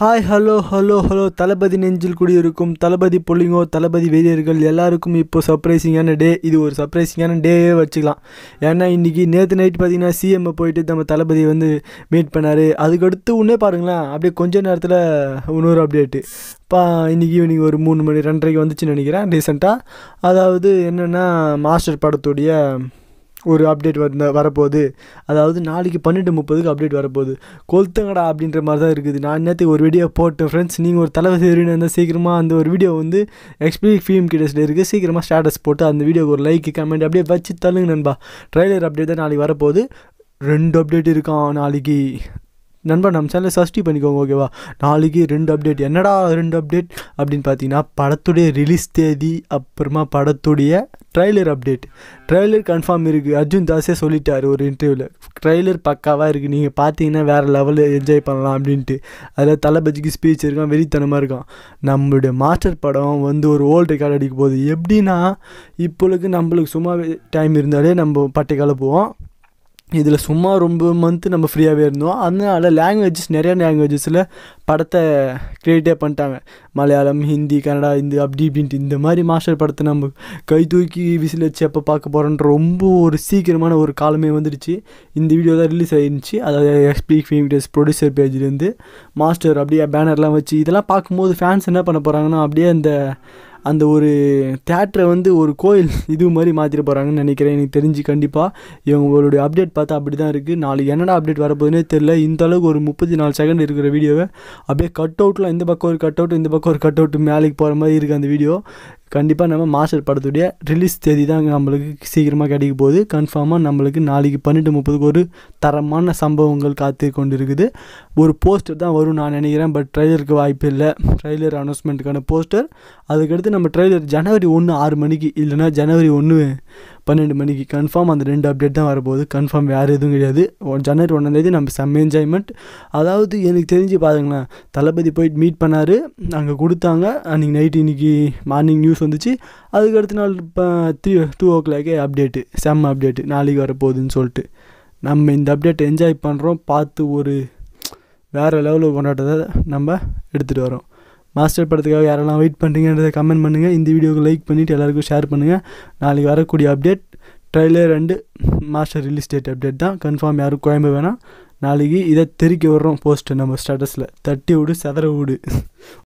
hi hello hello hello Thalapathy நெஞ்சில் குடியிருக்கும் தளபதி புள்ளிங்கோ தளபதி வீரர்கள் எல்லாருக்கும் இப்போ சர்ப்ரைசிங்கான டே இது ஒரு சர்ப்ரைசிங்கான டேவே வச்சுக்கலாம் ஏன்னா இன்றைக்கி நேற்று நைட் பார்த்திங்கன்னா சிஎம்ஐ போயிட்டு நம்ம தளபதி வந்து மீட் பண்ணார் அதுக்கடுத்து உன்னே பாருங்களேன் அப்படியே கொஞ்ச நேரத்தில் இன்னொரு அப்டேட்டு பா இன்றைக்கி ஈவினிங் ஒரு மூணு மணி ரெண்டரைக்கு வந்துச்சுன்னு நினைக்கிறேன் ரீசெண்டாக அதாவது என்னென்னா மாஸ்டர் படத்துடைய ஒரு அப்டேட் வந்த வரப்போகுது அதாவது நாளைக்கு பன்னெண்டு முப்பதுக்கு அப்டேட் வரப்போகுது கொல்த்தங்கடா அப்படின்ற மாதிரி தான் இருக்குது நான் நேற்றுக்கு ஒரு வீடியோ போட்டேன் ஃப்ரெண்ட்ஸ் நீங்கள் ஒரு தலைவர் தெரியும் இருந்தால் சீக்கிரமாக அந்த ஒரு வீடியோ வந்து எக்ஸ்பிளிக் ஃபிலிம் கிட்டஸில் இருக்குது சீக்கிரமாக ஸ்டேட்டஸ் போட்டு அந்த வீடியோக்கு ஒரு லைக் கமெண்ட் அப்படியே வச்சு தள்ளுங்க நண்பா ட்ரைலர் அப்டேட் தான் நாளைக்கு வரப்போகுது ரெண்டு அப்டேட் இருக்கான் நாளைக்கு நண்பா நம்ம சேனலில் சஷ்டி பண்ணிக்கோங்க ஓகேவா நாளைக்கு ரெண்டு அப்டேட் என்னடா ரெண்டு அப்டேட் அப்படின்னு பார்த்தீங்கன்னா படத்துடைய ரிலீஸ் தேதி அப்புறமா படத்துடைய ட்ரைலர் அப்டேட் ட்ரைலர் கன்ஃபார்ம் இருக்குது அர்ஜுன் தாஸே சொல்லிட்டார் ஒரு இன்டர்வியூவில் ட்ரைலர் பக்காவாக இருக்குது நீங்கள் பார்த்தீங்கன்னா வேறு லெவலில் என்ஜாய் பண்ணலாம் அப்படின்ட்டு அதில் தளபதிக்கு ஸ்பீச் இருக்கான் வெறித்தனமாக இருக்கான் நம்மளுடைய மாஸ்டர் படம் வந்து ஒரு ஓல்டு ரெக்கார்ட் அடிக்க போகுது எப்படின்னா இப்பொழுது நம்மளுக்கு சும்மா டைம் இருந்தாலே நம்ம பட்டை கலப்புவோம் இதில் சும்மா ரொம்ப மந்த்து நம்ம ஃப்ரீயாகவே இருந்தோம் அதனால் லாங்குவேஜஸ் நிறையா லாங்குவேஜஸில் படத்தை க்ரியேட்டே பண்ணிட்டாங்க மலையாளம் ஹிந்தி கன்னடா இந்த அப்படி இப்படின்ட்டு இந்த மாதிரி மாஸ்டர் படத்தை நம்ம கை தூக்கி விசில் வச்சு எப்போ பார்க்க போகிறோன்ற ரொம்ப ஒரு சீக்கிரமான ஒரு காலமே வந்துடுச்சு இந்த வீடியோ தான் ரிலீஸ் ஆகிருந்துச்சு அதாவது எஸ்பி ஃபிலிம் டேஸ் ப்ரொடியூசர் பேஜ்லேருந்து மாஸ்டர் அப்படியே பேனர்லாம் வச்சு இதெல்லாம் பார்க்கும்போது ஃபேன்ஸ் என்ன பண்ண போகிறாங்கன்னா அப்படியே அந்த அந்த ஒரு தேட்டரை வந்து ஒரு கோயில் இது மாதிரி மாற்றிட்டு போகிறாங்கன்னு நினைக்கிறேன் எனக்கு தெரிஞ்சு கண்டிப்பாக இவங்களுடைய அப்டேட் பார்த்தா அப்படி தான் இருக்குது நாளைக்கு என்னடா அப்டேட் வரப்போதுனே தெரில இந்த அளவுக்கு ஒரு முப்பத்தி நாலு செகண்ட் இருக்கிற வீடியோவை அப்படியே கட் அவுட்லாம் இந்த பக்கம் ஒரு கட் அவுட் இந்த பக்கம் ஒரு கட் அவுட் மேலேக்கு போகிற மாதிரி இருக்குது அந்த வீடியோ கண்டிப்பாக நம்ம மாஸ்டர் படத்துடைய ரிலீஸ் தேதி தான் நம்மளுக்கு சீக்கிரமாக கிடைக்க போகுது கன்ஃபார்மாக நம்மளுக்கு நாளைக்கு பன்னெண்டு முப்பதுக்கு ஒரு தரமான சம்பவங்கள் காத்து கொண்டு இருக்குது ஒரு போஸ்டர் தான் வரும் நான் நினைக்கிறேன் பட் ட்ரெய்லருக்கு வாய்ப்பு இல்லை ட்ரெய்லர் அனௌன்ஸ்மெண்ட்டுக்கான போஸ்டர் அதுக்கடுத்து நம்ம ட்ரெய்லர் ஜனவரி ஒன்று ஆறு மணிக்கு இல்லைனா ஜனவரி ஒன்று பன்னெண்டு மணிக்கு கன்ஃபார்ம் அந்த ரெண்டு அப்டேட் தான் வரப்போகுது கன்ஃபார்ம் வேறு எதுவும் கிடையாது ஜனவரி ஒன்றாந்தேதி நம்ம செம்ம என்ஜாய்மெண்ட் அதாவது எனக்கு தெரிஞ்சு பாருங்களேன் தளபதி போயிட்டு மீட் பண்ணார் அங்கே கொடுத்தாங்க அன்றைக்கி நைட்டு இன்றைக்கி மார்னிங் நியூஸ் வந்துச்சு அதுக்கு அடுத்த நாள் இப்போ த்ரீ டூ ஓ கிளாக்கே அப்டேட்டு செம்ம அப்டேட்டு நாளைக்கு வரப்போகுதுன்னு சொல்லிட்டு நம்ம இந்த அப்டேட்டை என்ஜாய் பண்ணுறோம் பார்த்து ஒரு வேறு லெவலில் கொண்டாட்டத்தை நம்ம எடுத்துகிட்டு வரோம் மாஸ்டர் படத்துக்காக யாரெல்லாம் வெயிட் பண்ணுறீங்கன்றதை கமெண்ட் பண்ணுங்கள் இந்த வீடியோவுக்கு லைக் பண்ணிவிட்டு எல்லாருக்கும் ஷேர் பண்ணுங்கள் நாளைக்கு வரக்கூடிய update trailer and Master release date update தான் கன்ஃபார்ம் யாரும் கோயம்பு வேணாம் நாளைக்கு இதை தெரிக்க விடுறோம் போஸ்ட்டு நம்ம ஸ்டேட்டஸில் தட்டி விடு செதற விடு